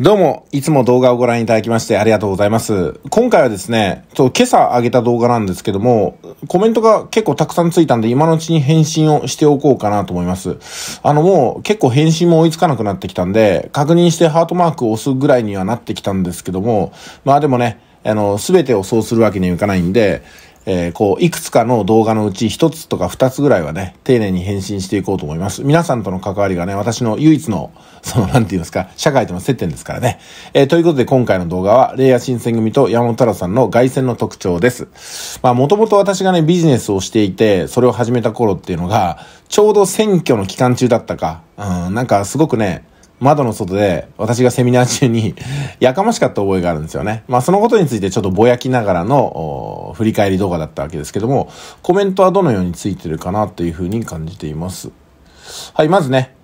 どうも、いつも動画をご覧いただきましてありがとうございます。今回はですね、今朝上げた動画なんですけども、コメントが結構たくさんついたんで、今のうちに返信をしておこうかなと思います。あのもう結構返信も追いつかなくなってきたんで、確認してハートマークを押すぐらいにはなってきたんですけども、まあでもね、あの、すべてをそうするわけにはいかないんで、えー、こう、いくつかの動画のうち一つとか二つぐらいはね、丁寧に返信していこうと思います。皆さんとの関わりがね、私の唯一の、その、なんて言いますか、社会との接点ですからね。えー、ということで今回の動画は、レイヤー新選組と山本太郎さんの外線の特徴です。まあ、もともと私がね、ビジネスをしていて、それを始めた頃っていうのが、ちょうど選挙の期間中だったか、うん、なんかすごくね、窓の外で私がセミナー中に やかましかった覚えがあるんですよね。まあそのことについてちょっとぼやきながらの振り返り動画だったわけですけども、コメントはどのようについてるかなというふうに感じています。はい、まずね、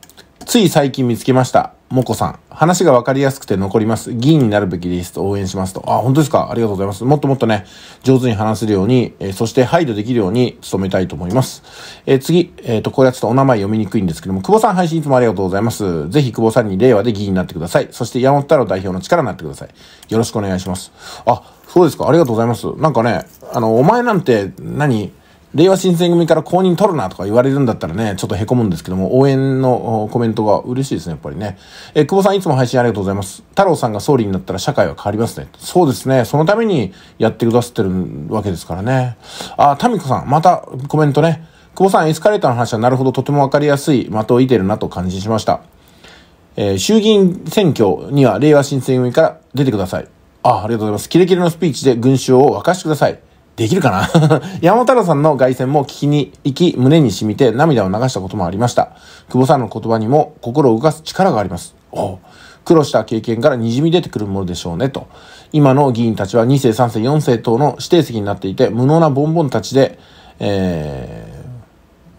つい最近見つけました。もこさん、話がわかりやすくて残ります。議員になるべきです。応援しますと。あ、本当ですかありがとうございます。もっともっとね、上手に話せるように、えー、そして配慮できるように努めたいと思います。えー、次、えっ、ー、と、こうやっとお名前読みにくいんですけども、久保さん配信いつもありがとうございます。ぜひ久保さんに令和で議員になってください。そして山本太郎代表の力になってください。よろしくお願いします。あ、そうですかありがとうございます。なんかね、あの、お前なんて何令和新選組から公認取るなとか言われるんだったらね、ちょっと凹むんですけども、応援のコメントが嬉しいですね、やっぱりね。え久保さんいつも配信ありがとうございます。太郎さんが総理になったら社会は変わりますね。そうですね。そのためにやってくださってるわけですからね。あ、タミコさん、またコメントね。久保さん、エスカレーターの話はなるほどとてもわかりやすい的を射てるなと感じしました。えー、衆議院選挙には令和新選組から出てください。あ、ありがとうございます。キレキレのスピーチで群衆を沸かしてください。できるかな 山太郎さんの凱旋も聞きに行き、胸に染みて涙を流したこともありました。久保さんの言葉にも心を動かす力があります。お苦労した経験から滲み出てくるものでしょうね、と。今の議員たちは2世、3世、4世等の指定席になっていて、無能なボンボンたちで、え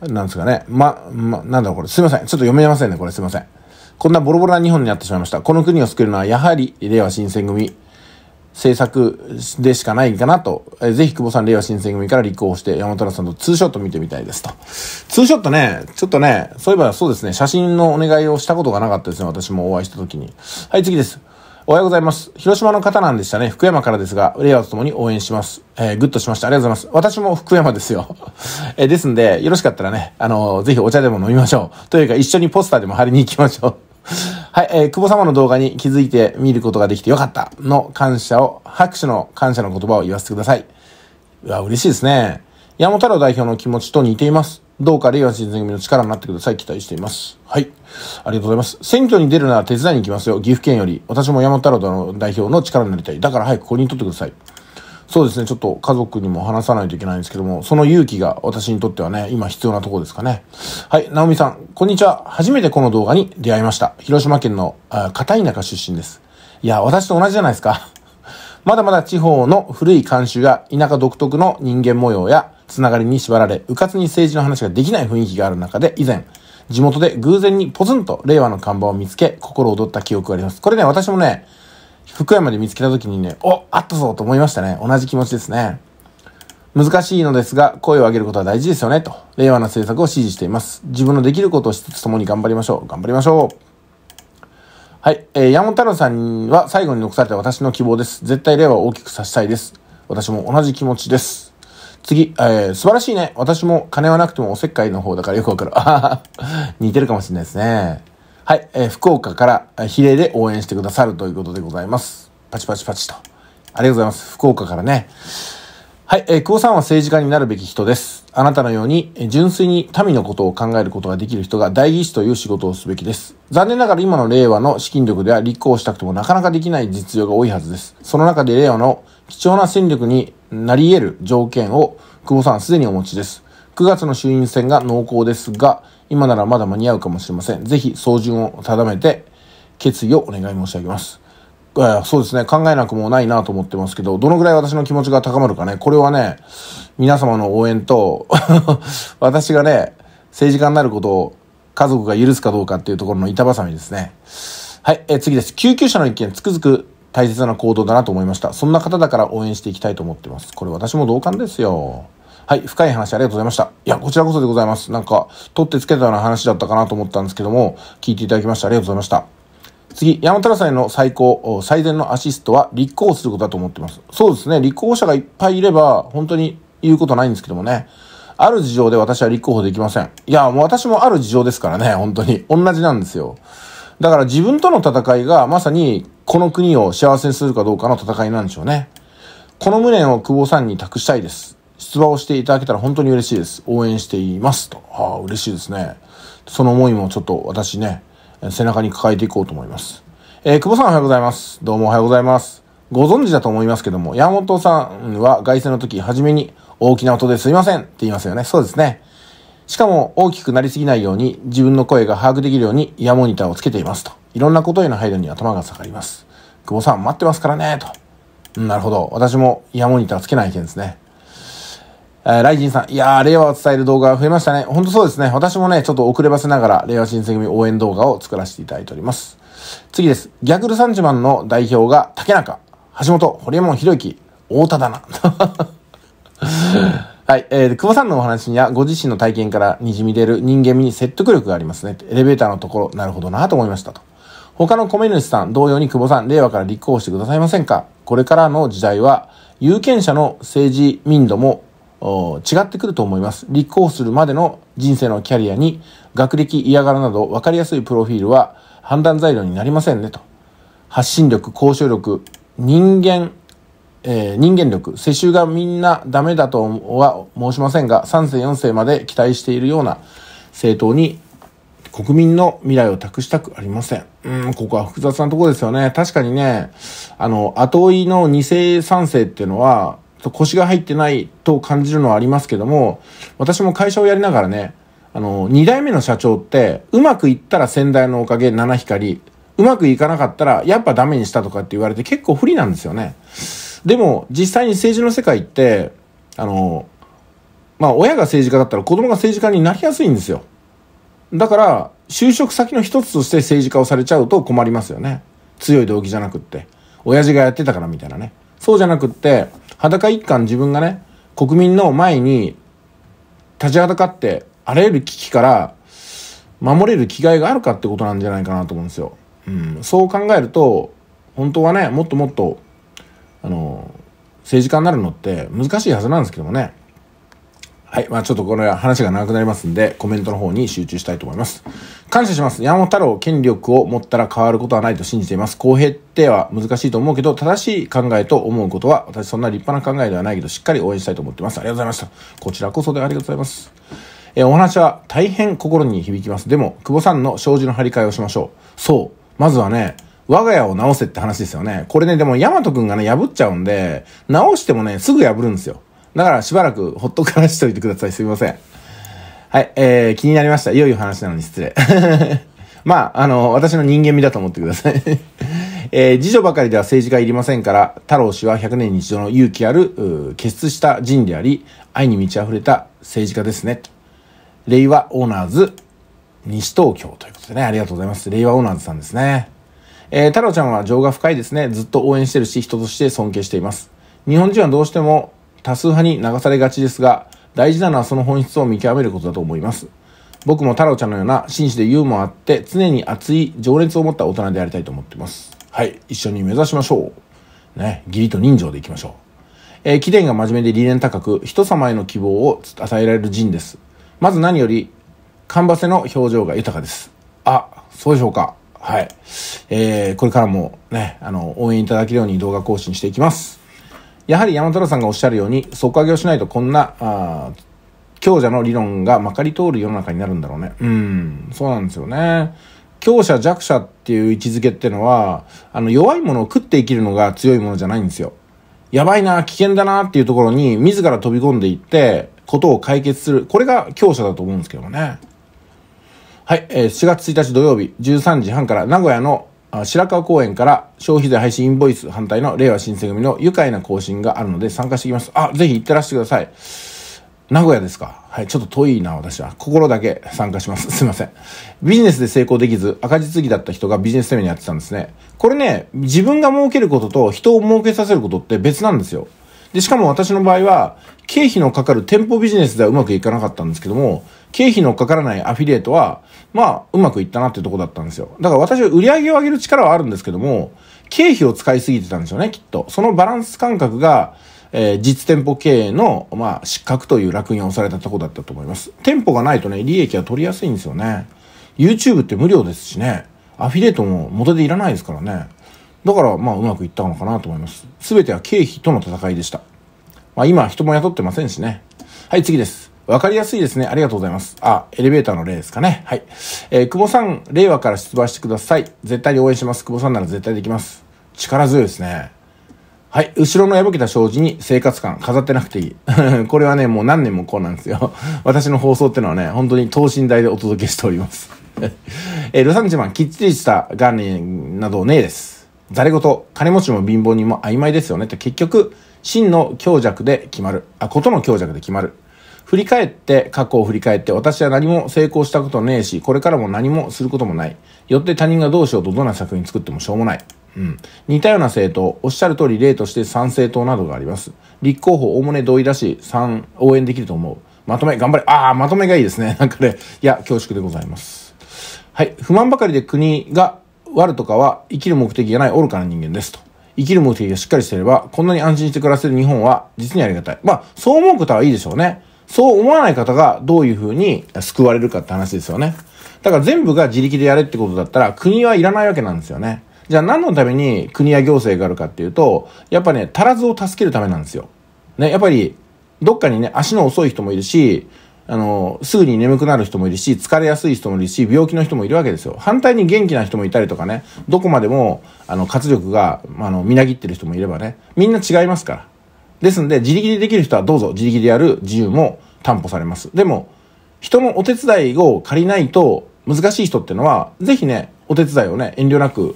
ー、なんですかね。ま、ま、なんだろう、これ。すいません。ちょっと読めませんね、これ。すいません。こんなボロボロな日本になってしまいました。この国を救えるのは、やはり、令和新選組、政策でしかないかなと、えー、ぜひ久保さん、令和新選組から立候補して、山田さんとツーショット見てみたいですと。ツーショットね、ちょっとね、そういえばそうですね、写真のお願いをしたことがなかったですね、私もお会いした時に。はい、次です。おはようございます。広島の方なんでしたね。福山からですが、令和と共に応援します。えー、グッとしました。ありがとうございます。私も福山ですよ。えー、ですんで、よろしかったらね、あのー、ぜひお茶でも飲みましょう。というか、一緒にポスターでも貼りに行きましょう。はい、えー、久保様の動画に気づいて見ることができてよかったの感謝を、拍手の感謝の言葉を言わせてください。うわ、嬉しいですね。山太郎代表の気持ちと似ています。どうか令和新選組の力になってください。期待しています。はい。ありがとうございます。選挙に出るなら手伝いに行きますよ。岐阜県より。私も山太郎代表の力になりたい。だから早くここに取ってください。そうですね、ちょっと家族にも話さないといけないんですけども、その勇気が私にとってはね、今必要なところですかね。はい、ナオミさん、こんにちは。初めてこの動画に出会いました。広島県の片田舎出身です。いや、私と同じじゃないですか。まだまだ地方の古い慣習や田舎独特の人間模様やつながりに縛られ、うかつに政治の話ができない雰囲気がある中で、以前、地元で偶然にポツンと令和の看板を見つけ、心躍った記憶があります。これね、私もね、福山で見つけた時にね、おあったぞと思いましたね。同じ気持ちですね。難しいのですが、声を上げることは大事ですよね、と。令和の政策を支持しています。自分のできることをしつつ共に頑張りましょう。頑張りましょう。はい。えー、山本太郎さんは最後に残された私の希望です。絶対令和を大きくさせたいです。私も同じ気持ちです。次、えー、素晴らしいね。私も金はなくてもおせっかいの方だからよくわかる。似てるかもしれないですね。はい、えー、福岡から比例で応援してくださるということでございます。パチパチパチと。ありがとうございます。福岡からね。はい、えー、久保さんは政治家になるべき人です。あなたのように、え純粋に民のことを考えることができる人が代議士という仕事をすべきです。残念ながら今の令和の資金力では立候補したくてもなかなかできない実情が多いはずです。その中で令和の貴重な戦力になり得る条件を久保さんすでにお持ちです。9月の衆院選が濃厚ですが、今ならまだ間に合うかもしれません。ぜひ、総順を定めて、決意をお願い申し上げます。えそうですね、考えなくもないなと思ってますけど、どのぐらい私の気持ちが高まるかね、これはね、皆様の応援と 私がね、政治家になることを家族が許すかどうかっていうところの板挟みですね。はい、え次です。救急車の一件、つくづく大切な行動だなと思いました。そんな方だから応援していきたいと思ってます。これ私も同感ですよ。はい、深い話ありがとうございました。いや、こちらこそでございます。なんか、取ってつけたような話だったかなと思ったんですけども、聞いていただきましてありがとうございました。次、山寺さんへの最高、最善のアシストは立候補することだと思ってます。そうですね、立候補者がいっぱいいれば、本当に言うことないんですけどもね。ある事情で私は立候補できません。いや、もう私もある事情ですからね、本当に。同じなんですよ。だから自分との戦いがまさにこの国を幸せにするかどうかの戦いなんでしょうね。この無念を久保さんに託したいです。出馬をしていただけたら本当に嬉しいです。応援しています。と。ああ、嬉しいですね。その思いもちょっと私ね、背中に抱えていこうと思います。えー、久保さんおはようございます。どうもおはようございます。ご存知だと思いますけども、山本さんは外戦の時、初めに大きな音ですいませんって言いますよね。そうですね。しかも大きくなりすぎないように自分の声が把握できるようにイヤモニターをつけていますと。いろんなことへの配慮に頭が下がります。久保さん待ってますからねと。なるほど。私もイヤモニターつけない件ですね。えライジンさん、いやー、令和を伝える動画が増えましたね。ほんとそうですね。私もね、ちょっと遅ればせながら、令和新選組応援動画を作らせていただいております。次です。ギャグルサンジマンの代表が、竹中、橋本、堀山門博之、太田だな。はい、えー、久保さんのお話やご自身の体験からにじみ出る人間味に説得力がありますね。エレベーターのところ、なるほどなと思いましたと。他の米主さん同様に久保さん、令和から立候補してくださいませんかこれからの時代は、有権者の政治民度も違ってくると思います。立候補するまでの人生のキャリアに学歴、嫌がらなど分かりやすいプロフィールは判断材料になりませんねと。発信力、交渉力、人間、えー、人間力、世襲がみんなダメだとは申しませんが、3世4世まで期待しているような政党に国民の未来を託したくありません。うん、ここは複雑なところですよね。確かにね、あの、後追いの2世3世っていうのは、腰が入ってないと感じるのはありますけども、私も会社をやりながらね、あの、2代目の社長って、うまくいったら先代のおかげ、七光、うまくいかなかったら、やっぱダメにしたとかって言われて結構不利なんですよね。でも、実際に政治の世界って、あの、まあ、親が政治家だったら子供が政治家になりやすいんですよ。だから、就職先の一つとして政治家をされちゃうと困りますよね。強い動機じゃなくって。親父がやってたからみたいなね。そうじゃなくって、裸一貫自分がね、国民の前に立ちはだかって、あらゆる危機から守れる気概があるかってことなんじゃないかなと思うんですよ。うん、そう考えると、本当はね、もっともっと、あの、政治家になるのって難しいはずなんですけどもね。はい。まあちょっとこれは話が長くなりますんで、コメントの方に集中したいと思います。感謝します。山本太郎、権力を持ったら変わることはないと信じています。公平っては難しいと思うけど、正しい考えと思うことは、私そんな立派な考えではないけど、しっかり応援したいと思ってます。ありがとうございました。こちらこそでありがとうございます。えお話は大変心に響きます。でも、久保さんの障子の張り替えをしましょう。そう。まずはね、我が家を直せって話ですよね。これね、でも、ヤマトくんがね、破っちゃうんで、直してもね、すぐ破るんですよ。だからしばらくほっとかしておいてください。すみません。はい、えー、気になりました。いよいよ話なのに失礼。まあ、あの、私の人間味だと思ってください。えー、次女ばかりでは政治家いりませんから、太郎氏は100年に一度の勇気ある、傑出した人であり、愛に満ち溢れた政治家ですね。令和オーナーズ西東京ということでね、ありがとうございます。令和オーナーズさんですね。えー、太郎ちゃんは情が深いですね。ずっと応援してるし、人として尊敬しています。日本人はどうしても多数派に流されがちですが、大事なのはその本質を見極めることだと思います。僕も太郎ちゃんのような紳士でユーモアあって、常に熱い情熱を持った大人でありたいと思っています。はい、一緒に目指しましょう。ね、義理と人情でいきましょう。えー、貴殿が真面目で理念高く、人様への希望を与えられる人です。まず何より、カンバの表情が豊かです。あ、そうでしょうか。はい。えー、これからもね、あの、応援いただけるように動画更新していきます。やはり山虎さんがおっしゃるように、底上げをしないとこんな、あ強者の理論がまかり通る世の中になるんだろうね。うん、そうなんですよね。強者弱者っていう位置づけってのは、あの、弱いものを食って生きるのが強いものじゃないんですよ。やばいな、危険だなっていうところに自ら飛び込んでいって、ことを解決する。これが強者だと思うんですけどもね。はい、えー、4月1日土曜日13時半から名古屋の白川公園から消費税廃止インボイス反対の令和新選組の愉快な更新があるので参加してきます。あ、ぜひ行ってらしてください。名古屋ですかはい、ちょっと遠いな、私は。心だけ参加します。すいません。ビジネスで成功できず、赤字継ぎだった人がビジネスセミナーやってたんですね。これね、自分が儲けることと人を儲けさせることって別なんですよ。で、しかも私の場合は、経費のかかる店舗ビジネスではうまくいかなかったんですけども、経費のかからないアフィリエイトは、まあ、うまくいったなっていうとこだったんですよ。だから私は売り上げを上げる力はあるんですけども、経費を使いすぎてたんですよね、きっと。そのバランス感覚が、えー、実店舗経営の、まあ、失格という落印をされたとこだったと思います。店舗がないとね、利益は取りやすいんですよね。YouTube って無料ですしね。アフィリエイトも元でいらないですからね。だから、まあ、うまくいったのかなと思います。すべては経費との戦いでした。まあ、今、人も雇ってませんしね。はい、次です。わかりやすいですね。ありがとうございます。あ、エレベーターの例ですかね。はい。えー、久保さん、令和から出馬してください。絶対に応援します。久保さんなら絶対できます。力強いですね。はい。後ろの破けた障子に生活感飾ってなくていい。これはね、もう何年もこうなんですよ。私の放送ってのはね、本当に等身大でお届けしております。えー、ルサンチマン、きっちりした概念などねえです。誰れ事、金持ちも貧乏人も曖昧ですよねって結局、真の強弱で決まる。あ、ことの強弱で決まる。振り返って、過去を振り返って、私は何も成功したことねえし、これからも何もすることもない。よって他人がどうしようとどんな作品作ってもしょうもない。うん。似たような政党、おっしゃる通り例として賛成党などがあります。立候補おおむね同意だし、賛、応援できると思う。まとめ、頑張れ。ああ、まとめがいいですね。なんかね、いや、恐縮でございます。はい。不満ばかりで国が我とかは生きる目的がない愚かな人間ですと。生きる目的がしっかりしていれば、こんなに安心して暮らせる日本は実にありがたい。まあ、そう思う方はいいでしょうね。そう思わない方がどういうふうに救われるかって話ですよね。だから全部が自力でやれってことだったら、国はいらないわけなんですよね。じゃあ何のために国や行政があるかっていうと、やっぱね、足らずを助けるためなんですよ。ね、やっぱり、どっかにね、足の遅い人もいるし、あの、すぐに眠くなる人もいるし、疲れやすい人もいるし、病気の人もいるわけですよ。反対に元気な人もいたりとかね、どこまでも、あの、活力が、あの、みなぎってる人もいればね、みんな違いますから。ですんで、自力でできる人はどうぞ自力でやる自由も担保されます。でも、人のお手伝いを借りないと難しい人ってのは、ぜひね、お手伝いをね、遠慮なく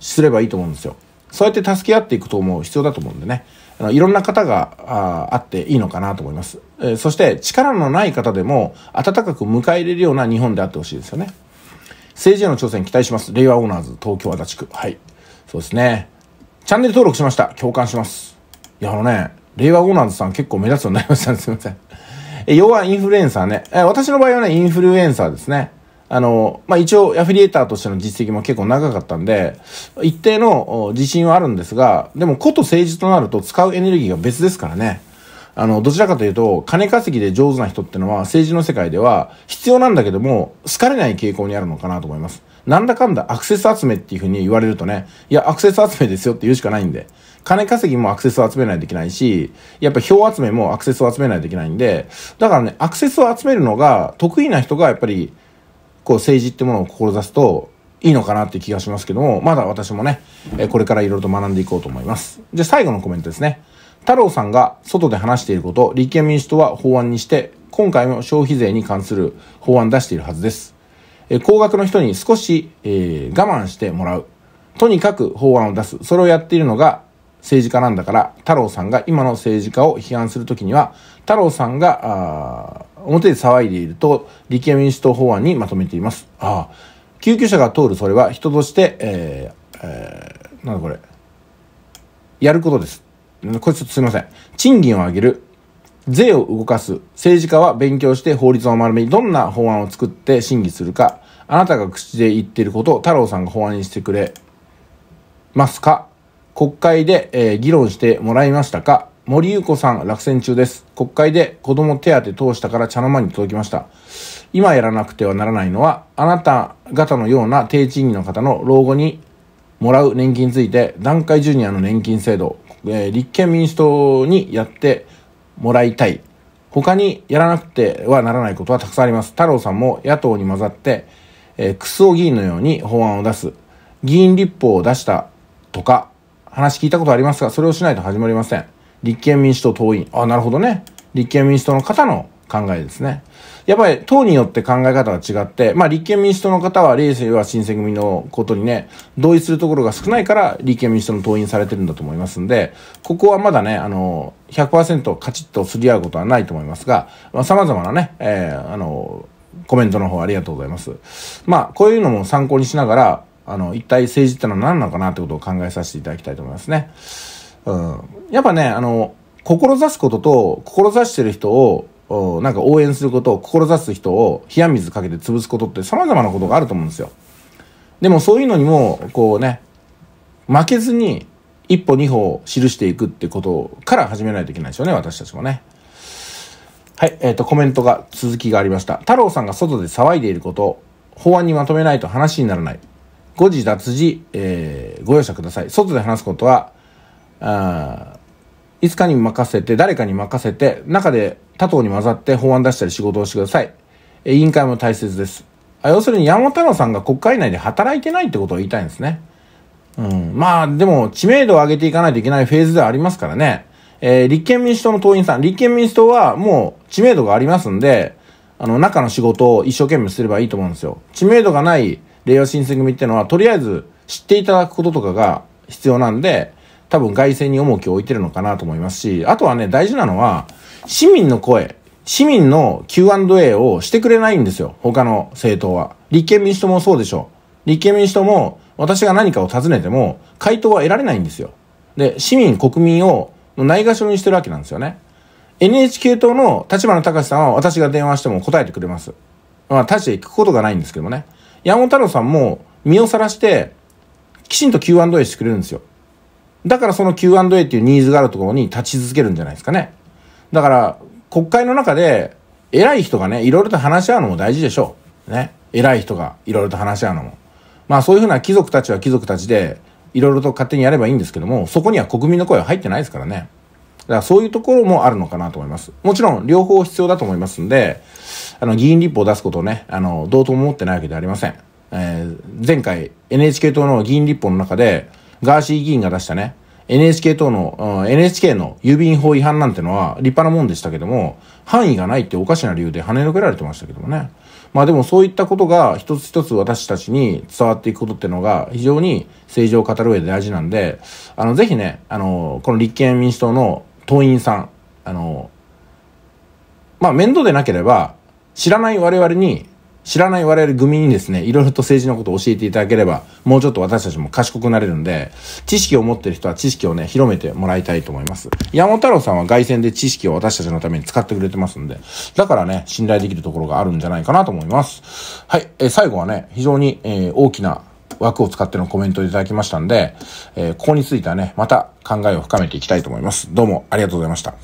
すればいいと思うんですよ。そうやって助け合っていくと思う必要だと思うんでね。いろんな方があっていいのかなと思います。えそして力のない方でも温かく迎え入れるような日本であってほしいですよね。政治への挑戦期待します。令和オーナーズ東京足立区。はい。そうですね。チャンネル登録しました。共感します。いや、あのね、令和オーナーズさん結構目立つようになりましたね。すいません。え、要はインフルエンサーね。え、私の場合はね、インフルエンサーですね。あの、まあ、一応、アフィリエーターとしての実績も結構長かったんで、一定の自信はあるんですが、でも、こと政治となると使うエネルギーが別ですからね。あの、どちらかというと、金稼ぎで上手な人ってのは、政治の世界では必要なんだけども、好かれない傾向にあるのかなと思います。なんだかんだアクセス集めっていうふうに言われるとね、いや、アクセス集めですよって言うしかないんで、金稼ぎもアクセスを集めないといけないし、やっぱ票集めもアクセスを集めないといけないんで、だからね、アクセスを集めるのが得意な人がやっぱりこう政治ってものを志すといいのかなって気がしますけども、まだ私もね、えこれからいろいろと学んでいこうと思います。じゃあ最後のコメントですね。太郎さんが外で話していること、立憲民主党は法案にして、今回も消費税に関する法案出しているはずです。え高額の人に少し、えー、我慢してもらう。とにかく法案を出す。それをやっているのが政治家なんだから、太郎さんが今の政治家を批判するときには、太郎さんが、表で騒いでいると立憲民主党法案にまとめています。ああ救急車が通るそれは人として、えーえー、なんだこれ、やることです。これちょっとすいません。賃金を上げる、税を動かす、政治家は勉強して法律を丸めにどんな法案を作って審議するか、あなたが口で言っていることを太郎さんが法案にしてくれますか国会で、えー、議論してもらいましたか森裕子さん落選中です。国会で子供手当通したから茶の間に届きました。今やらなくてはならないのは、あなた方のような低賃金の方の老後にもらう年金について、団塊ジュニアの年金制度、えー、立憲民主党にやってもらいたい。他にやらなくてはならないことはたくさんあります。太郎さんも野党に混ざって、えー、クソ議員のように法案を出す。議員立法を出したとか、話聞いたことありますが、それをしないと始まりません。立憲民主党党員。あ、なるほどね。立憲民主党の方の考えですね。やっぱり党によって考え方が違って、まあ立憲民主党の方は、冷静は新選組のことにね、同意するところが少ないから立憲民主党の党員されてるんだと思いますんで、ここはまだね、あの、100%カチッとすり合うことはないと思いますが、まあ、様々なね、えー、あの、コメントの方ありがとうございます。まあ、こういうのも参考にしながら、あの、一体政治ってのは何なのかなってことを考えさせていただきたいと思いますね。うん。やっぱね、あの、志すことと、志してる人を、なんか応援すること、志す人を冷や水かけて潰すことって様々なことがあると思うんですよ。でもそういうのにも、こうね、負けずに一歩二歩を記していくってことから始めないといけないですよね、私たちもね。はい、えっ、ー、と、コメントが、続きがありました。太郎さんが外で騒いでいること、法案にまとめないと話にならない。誤字脱字、えー、ご容赦ください。外で話すことは、あつかに任せて、誰かに任せて、中で他党に混ざって法案出したり仕事をしてください。委員会も大切です。要するに山本太郎さんが国会内で働いてないってことを言いたいんですね。うん。まあ、でも、知名度を上げていかないといけないフェーズではありますからね。えー、立憲民主党の党員さん、立憲民主党はもう知名度がありますんで、あの、中の仕事を一生懸命すればいいと思うんですよ。知名度がない令和新選組ってのは、とりあえず知っていただくこととかが必要なんで、多分外線に重きを置いてるのかなと思いますし、あとはね、大事なのは、市民の声、市民の Q&A をしてくれないんですよ。他の政党は。立憲民主党もそうでしょう。立憲民主党も、私が何かを尋ねても、回答は得られないんですよ。で、市民、国民をないがしろにしてるわけなんですよね。NHK 党の立花隆さんは私が電話しても答えてくれます。まあ、大して聞くことがないんですけどもね。山本太郎さんも身をさらして、きちんと Q&A してくれるんですよ。だからその Q&A っていうニーズがあるところに立ち続けるんじゃないですかね。だから、国会の中で、偉い人がね、いろいろと話し合うのも大事でしょう。ね。偉い人がいろいろと話し合うのも。まあそういうふうな貴族たちは貴族たちで、いろいろと勝手にやればいいんですけども、そこには国民の声は入ってないですからね。だからそういうところもあるのかなと思います。もちろん両方必要だと思いますんで、あの、議員立法を出すことをね、あの、どうとも思ってないわけではありません。えー、前回 NHK 党の議員立法の中で、ガーシー議員が出したね、NHK 等の、うん、NHK の郵便法違反なんてのは立派なもんでしたけども、範囲がないっておかしな理由で跳ねのけられてましたけどもね。まあでもそういったことが一つ一つ私たちに伝わっていくことっていうのが非常に政治を語る上で大事なんで、あの、ぜひね、あの、この立憲民主党の党員さん、あの、まあ面倒でなければ、知らない我々に知らない我々組にですね、いろいろと政治のことを教えていただければ、もうちょっと私たちも賢くなれるんで、知識を持ってる人は知識をね、広めてもらいたいと思います。山本太郎さんは外線で知識を私たちのために使ってくれてますんで、だからね、信頼できるところがあるんじゃないかなと思います。はい、えー、最後はね、非常に、えー、大きな枠を使ってのコメントをいただきましたんで、えー、ここについてはね、また考えを深めていきたいと思います。どうもありがとうございました。